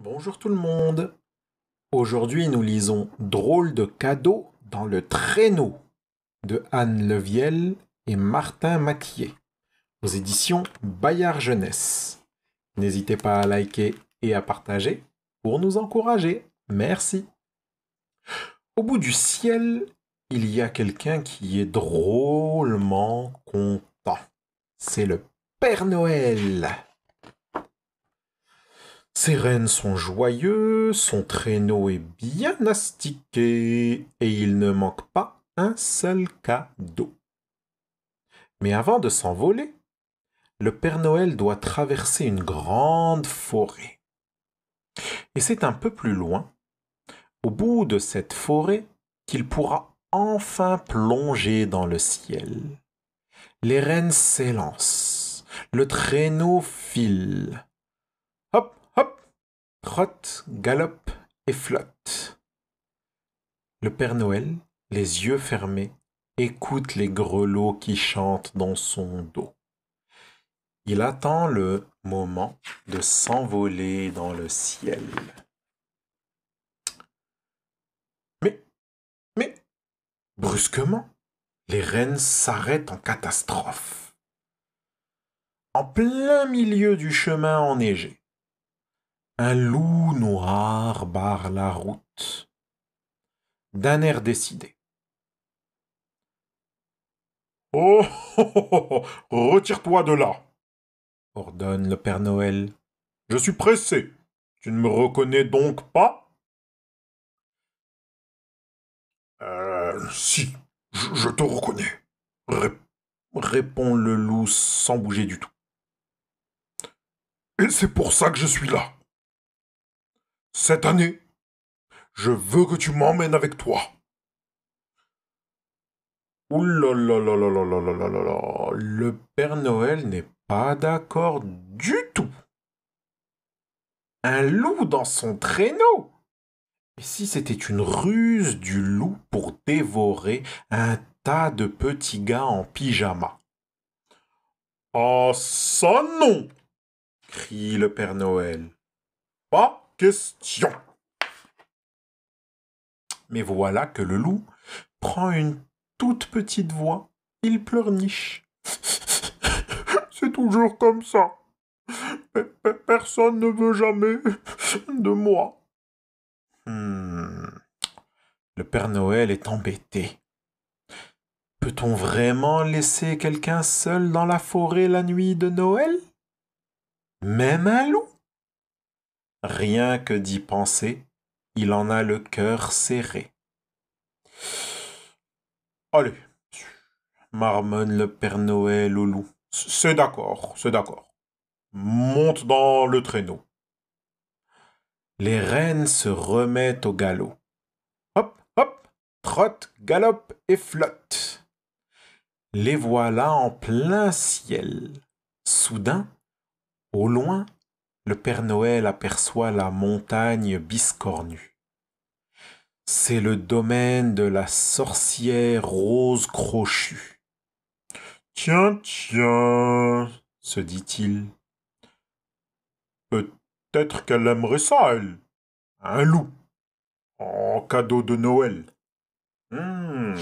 Bonjour tout le monde. Aujourd'hui, nous lisons Drôle de cadeau dans le traîneau de Anne Leviel et Martin Maquier aux éditions Bayard Jeunesse. N'hésitez pas à liker et à partager pour nous encourager. Merci. Au bout du ciel, il y a quelqu'un qui est drôlement content. C'est le Père Noël. Ses rennes sont joyeux, son traîneau est bien astiqué, et il ne manque pas un seul cadeau. Mais avant de s'envoler, le Père Noël doit traverser une grande forêt. Et c'est un peu plus loin, au bout de cette forêt, qu'il pourra enfin plonger dans le ciel. Les rennes s'élancent, le traîneau file, trotte, galope et flotte. Le Père Noël, les yeux fermés, écoute les grelots qui chantent dans son dos. Il attend le moment de s'envoler dans le ciel. Mais, mais, brusquement, les rennes s'arrêtent en catastrophe. En plein milieu du chemin enneigé, un loup noir barre la route d'un air décidé. Oh, oh, oh, oh, retire-toi de là, ordonne le Père Noël. Je suis pressé. Tu ne me reconnais donc pas Euh, si, je, te reconnais, répond le loup sans bouger du tout. Et c'est pour ça que je suis là. Cette année, je veux que tu m'emmènes avec toi. Ouh Le Père Noël n'est pas d'accord du tout. Un loup dans son traîneau. Et si c'était une ruse du loup pour dévorer un tas de petits gars en pyjama Ah oh, ça non crie le Père Noël. Pas mais voilà que le loup prend une toute petite voix. Il pleurniche. C'est toujours comme ça. Personne ne veut jamais de moi. Hmm. Le Père Noël est embêté. Peut-on vraiment laisser quelqu'un seul dans la forêt la nuit de Noël Même un loup rien que d'y penser, il en a le cœur serré. Allez, marmonne le Père Noël au loup. C'est d'accord, c'est d'accord. Monte dans le traîneau. Les rennes se remettent au galop. Hop, hop, trotte, galope et flotte. Les voilà en plein ciel. Soudain, au loin, le Père Noël aperçoit la montagne biscornue. C'est le domaine de la sorcière rose crochue. Tiens, tiens, se dit-il. Peut-être qu'elle aimerait ça, elle. Un loup. En cadeau de Noël. Hmm.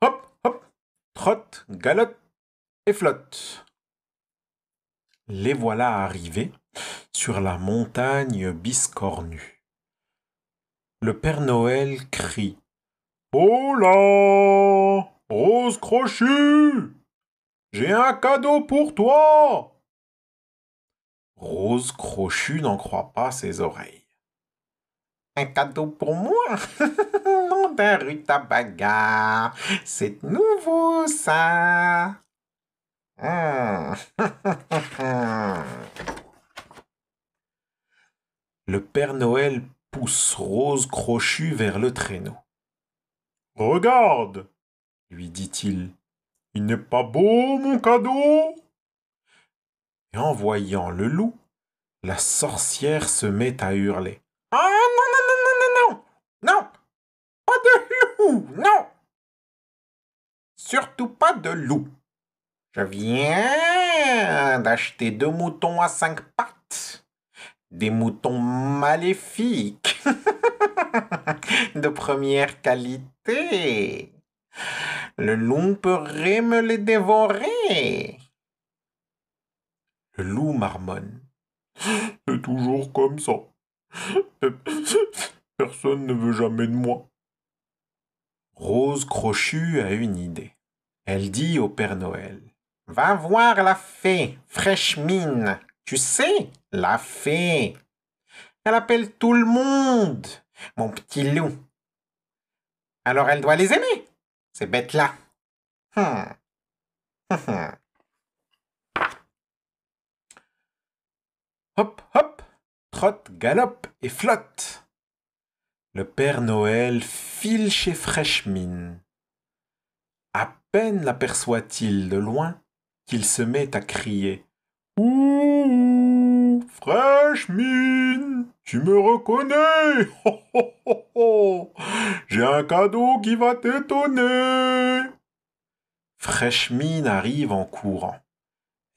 Hop, hop, trotte, galope et flotte les voilà arrivés sur la montagne biscornue. Le Père Noël crie Oh là Rose Crochue J'ai un cadeau pour toi Rose Crochue n'en croit pas ses oreilles. Un cadeau pour moi Nom d'un rutabaga C'est nouveau ça ah. le Père Noël pousse Rose Crochu vers le traîneau. Regarde, lui dit-il, il n'est pas beau mon cadeau. Et en voyant le loup, la sorcière se met à hurler. Ah non, non, non, non, non, non, non, pas de loup, non, surtout pas de loup. Je viens d'acheter deux moutons à cinq pattes. Des moutons maléfiques. de première qualité. Le loup pourrait me les dévorer. Le loup marmonne. C'est toujours comme ça. Personne ne veut jamais de moi. Rose Crochu a une idée. Elle dit au Père Noël. Va voir la fée, fraîche mine. Tu sais, la fée. Elle appelle tout le monde, mon petit loup. Alors elle doit les aimer, ces bêtes-là. Hum. Hum, hum. hop, hop, trotte, galope et flotte. Le Père Noël file chez Fraîche Mine. À peine l'aperçoit-il de loin qu'il se met à crier. Ouh, fraîche mine, tu me reconnais J'ai un cadeau qui va t'étonner. Fraîche mine arrive en courant.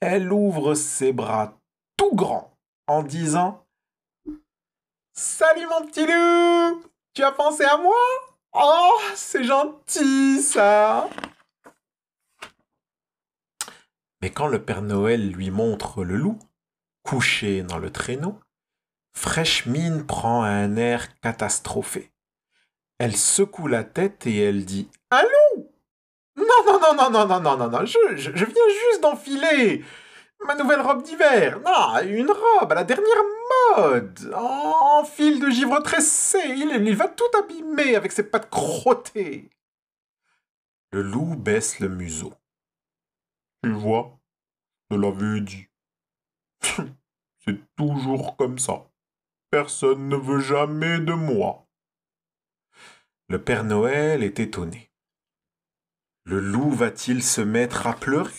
Elle ouvre ses bras tout grands en disant Salut mon petit loup Tu as pensé à moi Oh, c'est gentil ça mais quand le Père Noël lui montre le loup, couché dans le traîneau, Fraîche Mine prend un air catastrophé. Elle secoue la tête et elle dit Allô Non, non, non, non, non, non, non, non, non, je, je, viens juste d'enfiler ma nouvelle robe d'hiver. Non, une robe à la dernière mode, en, fil de givre tressé. Il, il va tout abîmer avec ses pattes crottées. Le loup baisse le museau. Tu vois, je l'avais dit. C'est toujours comme ça. Personne ne veut jamais de moi. Le Père Noël est étonné. Le loup va-t-il se mettre à pleurer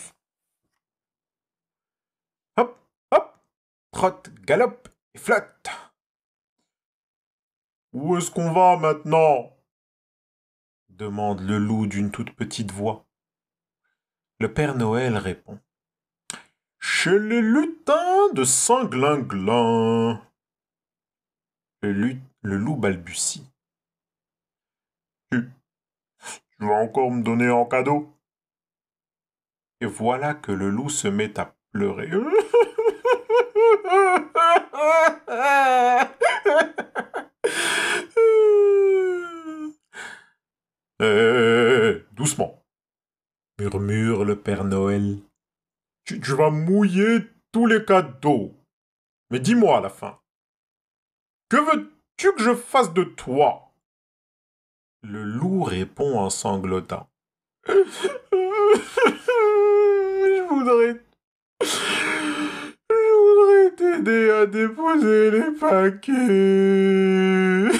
Hop, hop, trotte, galope et flotte. Où est-ce qu'on va maintenant demande le loup d'une toute petite voix. Le Père Noël répond. Chez les lutins de Sanglinglin. Le, le loup balbutie. Tu, vas encore me donner en cadeau Et voilà que le loup se met à pleurer. Eh, doucement murmure le Père Noël. Tu, vas mouiller tous les cadeaux. Mais dis-moi à la fin. Que veux-tu que je fasse de toi Le loup répond en sanglotant. je voudrais t'aider à déposer les paquets.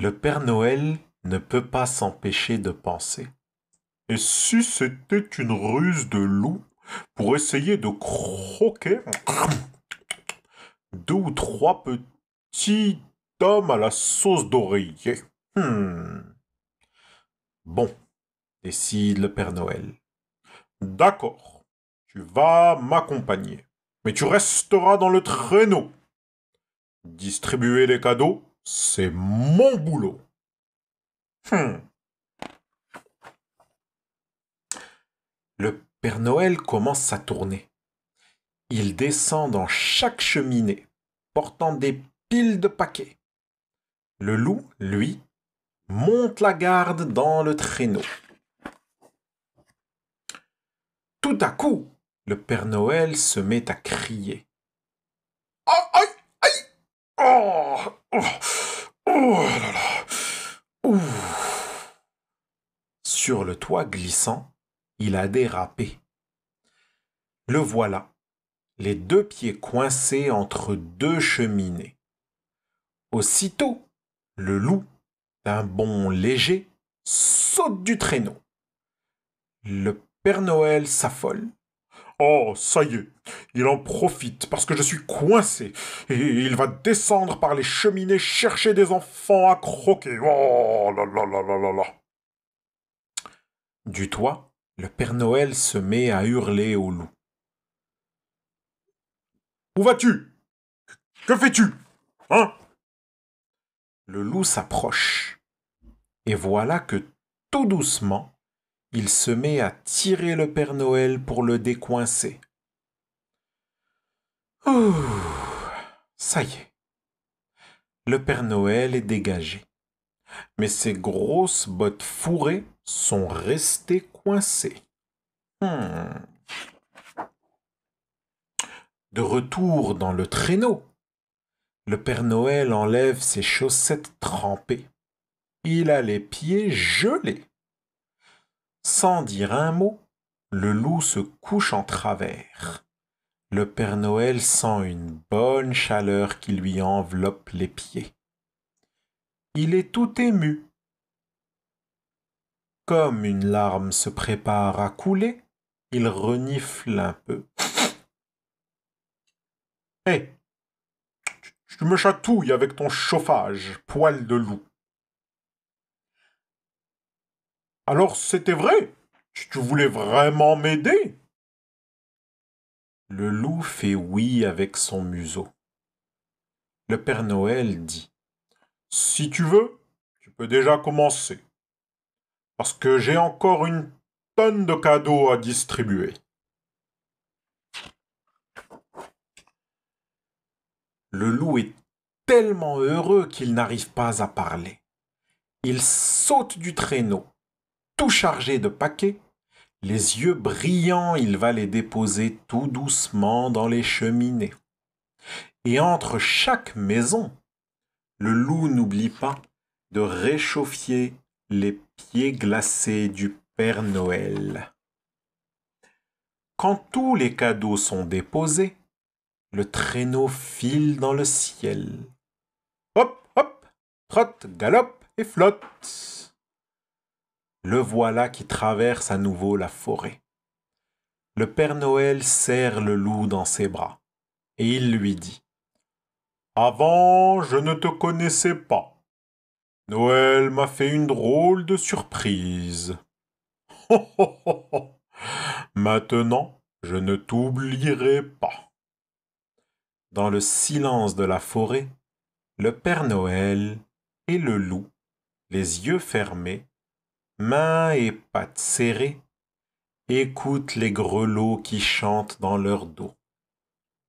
Le Père Noël ne peut pas s'empêcher de penser. Et si c'était une ruse de loup pour essayer de croquer deux ou trois petits hommes à la sauce d'oreiller hmm. Bon, Bon, décide le Père Noël. D'accord, tu vas m'accompagner, mais tu resteras dans le traîneau. Distribuer les cadeaux c'est mon boulot. Hmm. Le Père Noël commence sa tournée. Il descend dans chaque cheminée, portant des piles de paquets. Le loup, lui, monte la garde dans le traîneau. Tout à coup, le Père Noël se met à crier. Sur le toit glissant, il a dérapé. Le voilà, les deux pieds coincés entre deux cheminées. Aussitôt, le loup, d'un bond léger, saute du traîneau. Le Père Noël s'affole. Oh, ça y est, il en profite parce que je suis coincé et il va descendre par les cheminées chercher des enfants à croquer. Oh là là là là là là. Du toit, le Père Noël se met à hurler au loup. Où vas-tu Que fais-tu Hein Le loup s'approche et voilà que tout doucement, il se met à tirer le Père Noël pour le décoincer. Ouh, ça y est. Le Père Noël est dégagé. Mais ses grosses bottes fourrées sont restées coincées. Hmm. De retour dans le traîneau, le Père Noël enlève ses chaussettes trempées. Il a les pieds gelés. Sans dire un mot, le loup se couche en travers. Le Père Noël sent une bonne chaleur qui lui enveloppe les pieds. Il est tout ému. Comme une larme se prépare à couler, il renifle un peu. Hé Tu me chatouilles avec ton chauffage, poil de loup. Alors c'était vrai Tu voulais vraiment m'aider Le loup fait oui avec son museau. Le Père Noël dit Si tu veux, tu peux déjà commencer. Parce que j'ai encore une tonne de cadeaux à distribuer. Le loup est tellement heureux qu'il n'arrive pas à parler. Il saute du traîneau tout chargé de paquets. Les yeux brillants, il va les déposer tout doucement dans les cheminées. Et entre chaque maison, le loup n'oublie pas de réchauffer les pieds glacés du Père Noël. Quand tous les cadeaux sont déposés, le traîneau file dans le ciel. Hop, hop, trotte, galope et flotte. Le voilà qui traverse à nouveau la forêt. Le Père Noël serre le loup dans ses bras, et il lui dit Avant, je ne te connaissais pas. Noël m'a fait une drôle de surprise. Maintenant, je ne t'oublierai pas. Dans le silence de la forêt, le Père Noël et le loup, les yeux fermés, mains et pattes serrées, écoute les grelots qui chantent dans leur dos.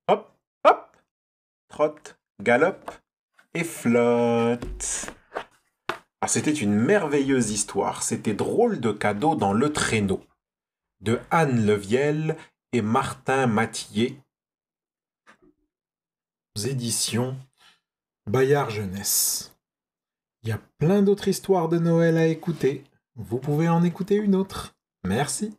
Hop, hop, trotte, galope et flotte. Ah, c'était une merveilleuse histoire, c'était drôle de cadeau dans le traîneau, de Anne Leviel et Martin Mathier, éditions Bayard Jeunesse. Il y a plein d'autres histoires de Noël à écouter vous pouvez en écouter une autre. Merci.